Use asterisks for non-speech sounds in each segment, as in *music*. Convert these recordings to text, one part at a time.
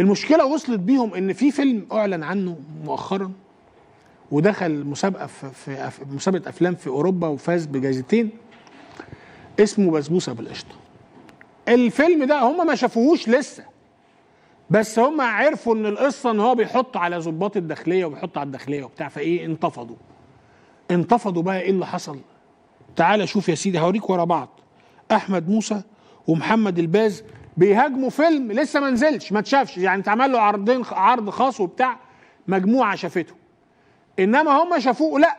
المشكله وصلت بيهم ان في فيلم اعلن عنه مؤخرا ودخل مسابقه في, مسابقه افلام في اوروبا وفاز بجائزتين اسمه بسبوسه بالقشطه الفيلم ده هم ما شافوهوش لسه بس هم عرفوا ان القصه ان هو بيحط على ظباط الداخليه وبيحط على الداخليه وبتاع فايه انتفضوا انتفضوا بقى ايه اللي حصل تعال شوف يا سيدي هوريك ورا بعض احمد موسى ومحمد الباز بيهاجموا فيلم لسه ما نزلش ما اتشافش يعني اتعمل له عرضين عرض خاص وبتاع مجموعه شافته انما هم شافوه لا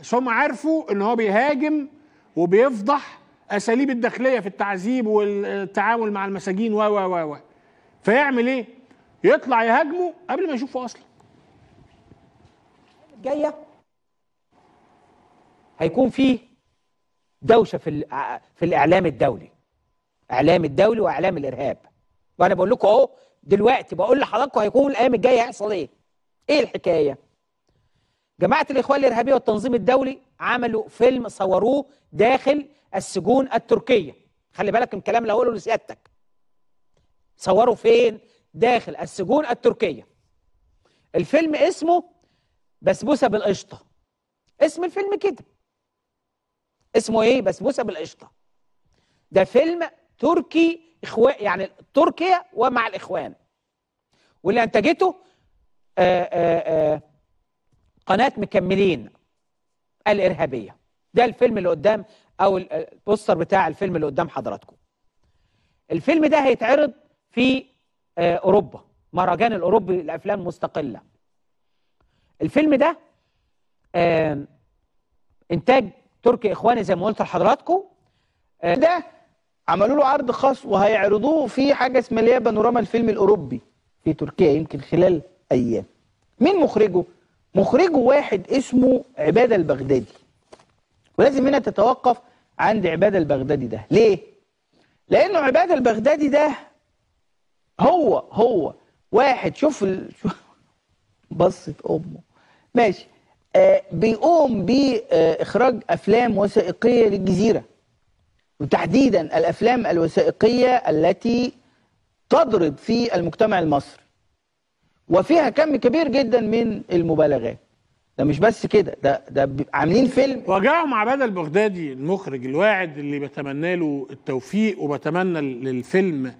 بس هم عرفوا ان هو بيهاجم وبيفضح اساليب الداخليه في التعذيب والتعامل مع المساجين و و و فيعمل ايه؟ يطلع يهاجمه قبل ما يشوفه اصلا جايه هيكون في دوشه في في الاعلام الدولي اعلام الدولي واعلام الارهاب وانا بقول لكم اهو دلوقتي بقول لحضراتكم هيكون الايام الجايه هيحصل ايه ايه الحكايه جماعه الاخوان الارهابيه والتنظيم الدولي عملوا فيلم صوروه داخل السجون التركيه خلي بالك من الكلام اللي هقوله لسيادتك صوروا فين داخل السجون التركيه الفيلم اسمه بسبوسه بالقشطه اسم الفيلم كده اسمه ايه بسبوسه بالقشطه ده فيلم تركي إخو... يعني تركيا ومع الإخوان واللي أنتجته آآ آه، آآ آه، آه، قناة مكملين الإرهابية ده الفيلم اللي قدام أو البوستر بتاع الفيلم اللي قدام حضراتكم الفيلم ده هيتعرض في أوروبا مهرجان الأوروبي لأفلام مستقلة الفيلم ده إنتاج تركي إخواني زي ما قلت لحضراتكم ده عملوا له عرض خاص وهيعرضوه في حاجه اسمها اللي هي بانوراما الفيلم الاوروبي في تركيا يمكن خلال ايام مين مخرجه مخرجه واحد اسمه عباده البغدادي ولازم هنا تتوقف عند عباده البغدادي ده ليه لانه عباده البغدادي ده هو هو واحد شوف ال... *laughs* بصت امه ماشي آه بيقوم باخراج افلام وثائقيه للجزيره وتحديدا الافلام الوثائقيه التي تضرب في المجتمع المصري وفيها كم كبير جدا من المبالغات ده مش بس كده ده ده عاملين فيلم وجعهم عبادة البغدادي المخرج الواعد اللي بتمنى له التوفيق وبتمنى للفيلم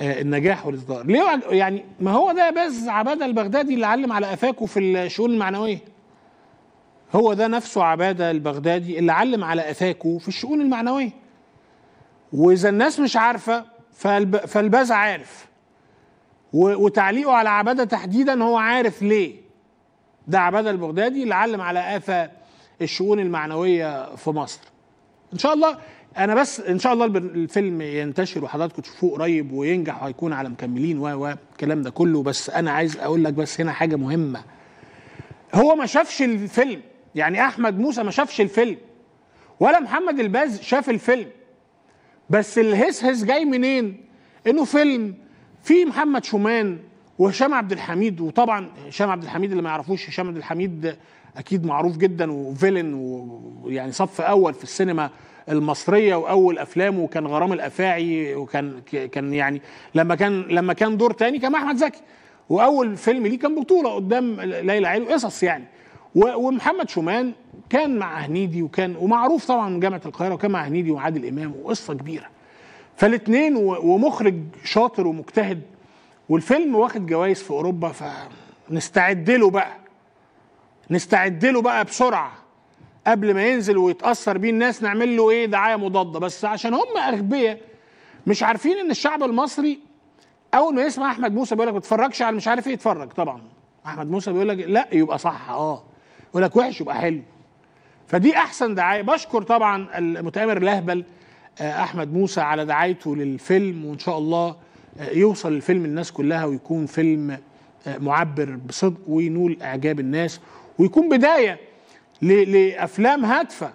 آه، النجاح والاصدار ليه يعني ما هو ده بس عباده البغدادي اللي علم على قفاكه في الشؤون المعنويه هو ده نفسه عباده البغدادي اللي علم على قفاكه في الشؤون المعنويه واذا الناس مش عارفه فالب... فالباز عارف و... وتعليقه على عباده تحديدا هو عارف ليه ده عباده البغدادي اللي علم على افه الشؤون المعنويه في مصر ان شاء الله انا بس ان شاء الله الفيلم ينتشر وحضراتكم تشوفوه قريب وينجح وهيكون على مكملين و الكلام ده كله بس انا عايز اقول لك بس هنا حاجه مهمه هو ما شافش الفيلم يعني احمد موسى ما شافش الفيلم ولا محمد الباز شاف الفيلم بس الهسهس جاي منين؟ انه فيلم فيه محمد شومان وهشام عبد الحميد وطبعا هشام عبد الحميد اللي ما يعرفوش هشام عبد الحميد اكيد معروف جدا وفيلن ويعني صف اول في السينما المصريه واول افلامه وكان غرام الافاعي وكان كان يعني لما كان لما كان دور تاني كان احمد زكي واول فيلم ليه كان بطوله قدام ليلى علوي قصص يعني ومحمد شومان كان مع هنيدي وكان ومعروف طبعا من جامعه القاهره وكان مع هنيدي وعادل امام وقصه كبيره فالاثنين ومخرج شاطر ومجتهد والفيلم واخد جوائز في اوروبا فنستعد له بقى نستعد له بقى بسرعه قبل ما ينزل ويتاثر بيه الناس نعمل له ايه دعايه مضاده بس عشان هم اغبياء مش عارفين ان الشعب المصري اول ما يسمع احمد موسى بيقول لك ما تتفرجش على مش عارف ايه يتفرج طبعا احمد موسى بيقول لك لا يبقى صح اه يقول لك وحش يبقى حلو فدي احسن دعايه بشكر طبعا المتامر لهبل آه، احمد موسى على دعايته للفيلم وان شاء الله آه، يوصل الفيلم للناس كلها ويكون فيلم آه، معبر بصدق وينول اعجاب الناس ويكون بدايه لافلام هادفه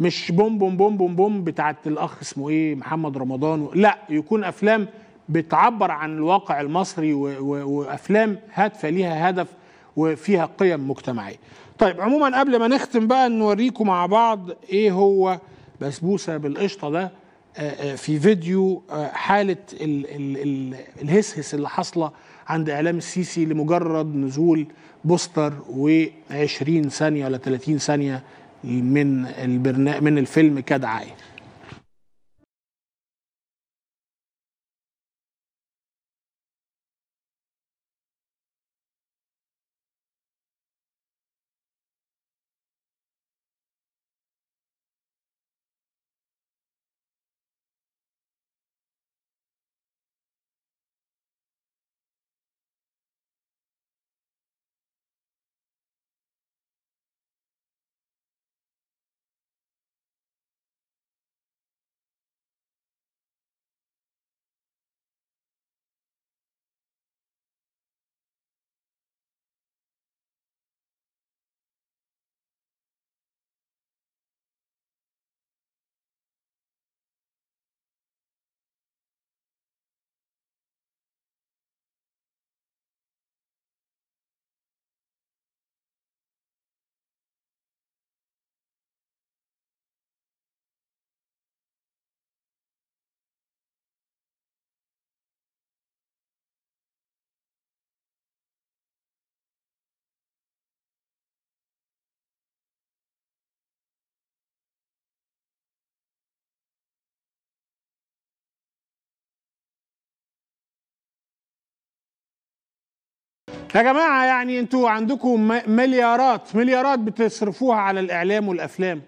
مش بوم بوم بوم بوم بوم بتاعت الاخ اسمه ايه محمد رمضان لا يكون افلام بتعبر عن الواقع المصري وافلام هادفه ليها هدف وفيها قيم مجتمعيه طيب عموما قبل ما نختم بقى نوريكم مع بعض ايه هو بسبوسه بالقشطه ده آه، آه، في فيديو آه، حاله الهسهس اللي حاصله عند اعلام السيسي لمجرد نزول بوستر و20 ثانيه ولا 30 ثانيه من البرنامج من الفيلم كدعايه يا جماعه يعني انتوا عندكم مليارات مليارات بتصرفوها على الاعلام والافلام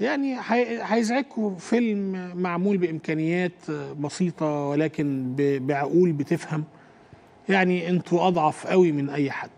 يعني هيزعجكم فيلم معمول بامكانيات بسيطه ولكن بعقول بتفهم يعني انتوا اضعف قوي من اي حد